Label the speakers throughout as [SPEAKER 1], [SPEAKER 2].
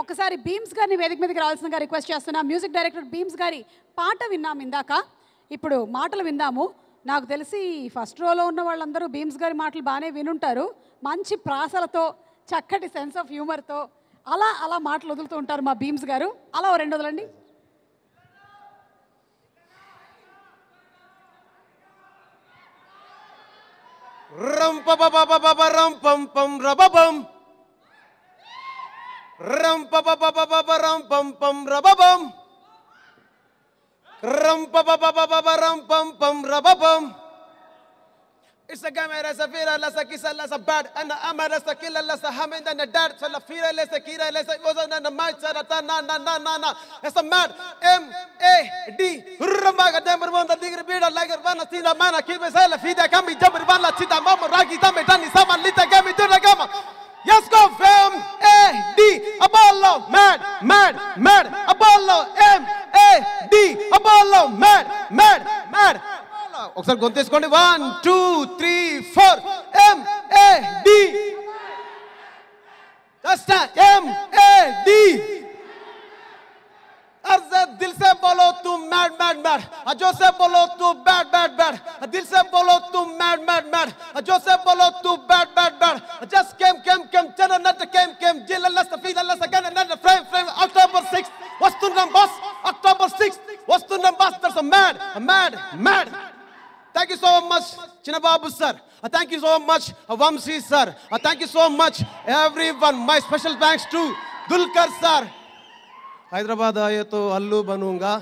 [SPEAKER 1] ఒకసారి భీమ్స్ గారిని వేదిక మీదకి రావాల్సిందిగా రిక్వెస్ట్ చేస్తున్నా మ్యూజిక్ డైరెక్టర్ భీమ్స్ గారి పాట విన్నాము ఇందాక ఇప్పుడు మాటలు విందాము నాకు తెలిసి ఫస్ట్ రోలో ఉన్న వాళ్ళందరూ భీమ్స్ గారి మాటలు బాగానే వినుంటారు మంచి ప్రాసలతో చక్కటి సెన్స్ ఆఫ్ హ్యూమర్తో అలా అలా మాటలు వదులుతూ ఉంటారు మా భీమ్స్ గారు అలా ఓ రెండు వదలండి రం పం పం రబబం Rum pa pa pa pa pa pa rum pum pum ra ba bum. Rum pa pa pa pa pa pa rum pum pum ra ba bum. إسا جامعة لسا فيرا لسا كيسا لسا باد أنا أما لسا كيلا لسا حمد أنا دار سلا فيرا لسا كيرا لسا وزن أنا مايت سلا تا نا نا نا نا نا إسا ماد إم إي دي رمبا قدام بربان تدير بيدا لاجر بانا تينا مانا كيف سلا فيدا كامي جبر بانا تيدا ماما راكي تامي تاني سامان ليتا كامي تيرا كاما يسكوف Apollo, mad, mad, mad. Apollo, M A D. Apollo, mad, mad, mad. ఒకసారి గొంతేసుకోండి one two three four M A D just M A D दिल से बोलो तुम mad mad mad अजो से बोलो तू बैड बैड बैड दिल से बोलो तुम मैड मैड मैड अजो से बोलो तू bad bad bad just came came came चलो न Lalla Safid Allah again and then the frame, frame, October 6th, Wastundam Bus, October 6th, Wastundam Bus, there's a mad, a mad, mad. Thank you so much, Chinababu sir. Uh, thank you so much, Vamsi sir. Uh, thank you so much, everyone. My special thanks to Dulkar sir. Hyderabad आए तो अल्लू बनूंगा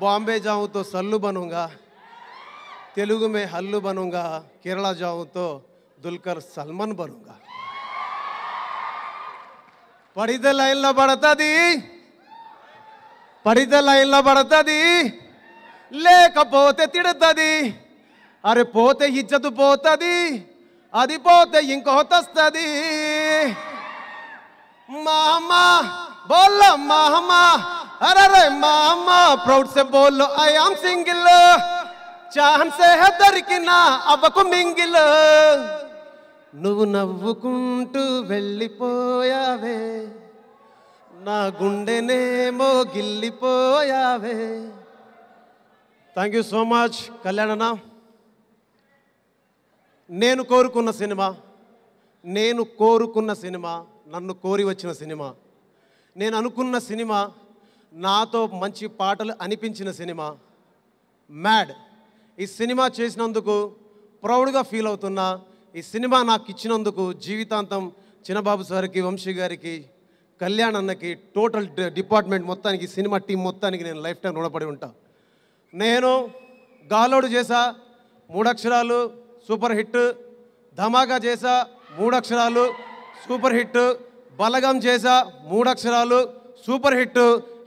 [SPEAKER 1] बॉम्बे जाऊं तो सल्लू बनूंगा तेलुगु में हल्लू बनूंगा केरला जाऊं तो दुलकर सलमन बनूंगा పడితే లైన్లో పడుతుంది పడితే లైన్లో పడుతుంది లేకపోతే తిడుతుంది అరే పోతే ఇజ్జతు పోతుంది అది పోతే ఇంకోతస్తుంది మామా బోల్ మామా అరే మామా ప్రౌడ్ సే బోల్ ఐ ఆమ్ సింగిల్ ఛాన్సే దొరికినా అవ్వకు మింగిల్ నువ్వు నవ్వుకుంటూ వెళ్ళిపోయావే నా గుండెనేమో గిల్లిపోయావే థ్యాంక్ యూ సో మచ్ కళ్యాణనా నేను కోరుకున్న సినిమా నేను కోరుకున్న సినిమా నన్ను కోరి వచ్చిన సినిమా నేను అనుకున్న సినిమా నాతో మంచి పాటలు అనిపించిన సినిమా మ్యాడ్ ఈ సినిమా చేసినందుకు ప్రౌడ్గా ఫీల్ అవుతున్నా ఈ సినిమా నాకు ఇచ్చినందుకు జీవితాంతం చిన్నబాబు సార్కి వంశీ గారికి కళ్యాణ్ అన్నకి టోటల్ డిపార్ట్మెంట్ మొత్తానికి సినిమా టీం మొత్తానికి నేను లైఫ్ టైం రుణపడి ఉంటా నేను గాలోడు చేసా మూడక్షరాలు సూపర్ హిట్ ధమాకా చేసా మూడక్షరాలు సూపర్ హిట్ బలగం చేసా మూడక్షరాలు సూపర్ హిట్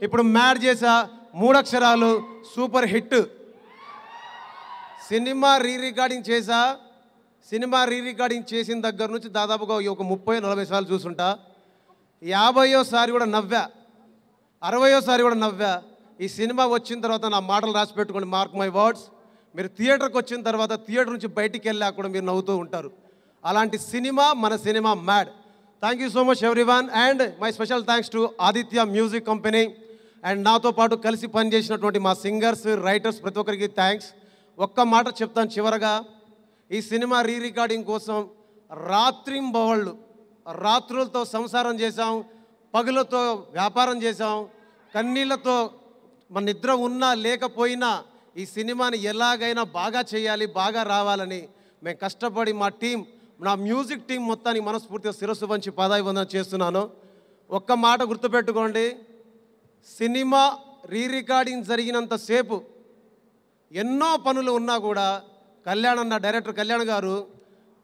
[SPEAKER 1] ఇప్పుడు మ్యాడ్ చేసా మూడక్షరాలు సూపర్ హిట్ సినిమా రీ రికార్డింగ్ చేసా సినిమా రీ రికార్డింగ్ చేసిన దగ్గర నుంచి దాదాపుగా ఒక ముప్పై నలభై సార్లు చూసుంటా యాభయోసారి కూడా నవ్వా అరవయోసారి కూడా నవ్వా ఈ సినిమా వచ్చిన తర్వాత నా మాటలు రాసి పెట్టుకోండి మార్క్ మై వర్డ్స్ మీరు థియేటర్కి వచ్చిన తర్వాత థియేటర్ నుంచి బయటికి వెళ్ళా కూడా మీరు నవ్వుతూ ఉంటారు అలాంటి సినిమా మన సినిమా mad thank you so much everyone and my special thanks to Aditya music company and నాతో పాటు కలిసి పనిచేసినటువంటి మా సింగర్స్ రైటర్స్ ప్రతి ఒక్కరికి థ్యాంక్స్ ఒక్క మాట చెప్తాను చివరగా ఈ సినిమా రీ రికార్డింగ్ కోసం రాత్రింబవళ్ళు రాత్రులతో సంసారం చేశాం పగులతో వ్యాపారం చేశాం కన్నీళ్లతో మన నిద్ర ఉన్నా లేకపోయినా ఈ సినిమాని ఎలాగైనా బాగా చేయాలి బాగా రావాలని మేము కష్టపడి మా టీం నా మ్యూజిక్ టీం మొత్తానికి మనస్ఫూర్తిగా శిరస్సు వంచి పాదాభివందన చేస్తున్నాను ఒక్క మాట గుర్తుపెట్టుకోండి సినిమా రీ రికార్డింగ్ జరిగినంతసేపు ఎన్నో పనులు ఉన్నా కూడా కళ్యాణ్ అన్న డైరెక్టర్ కళ్యాణ్ గారు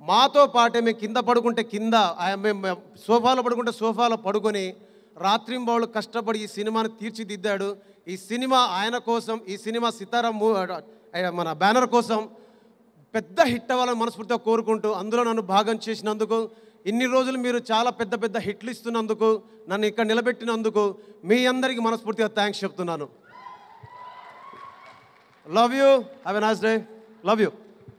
[SPEAKER 1] మాతో పాటే మేము కింద పడుకుంటే కింద మేము సోఫాలో పడుకుంటే సోఫాలో పడుకొని వాళ్ళు కష్టపడి ఈ సినిమాను తీర్చిదిద్దాడు ఈ సినిమా ఆయన కోసం ఈ సినిమా సితారా మూ మన బ్యానర్ కోసం పెద్ద హిట్ అవ్వాలని మనస్ఫూర్తిగా కోరుకుంటూ అందులో నన్ను భాగం చేసినందుకు ఇన్ని రోజులు మీరు చాలా పెద్ద పెద్ద హిట్లు ఇస్తున్నందుకు నన్ను ఇక్కడ నిలబెట్టినందుకు మీ అందరికీ మనస్ఫూర్తిగా థ్యాంక్స్ చెప్తున్నాను love you have a nice day love you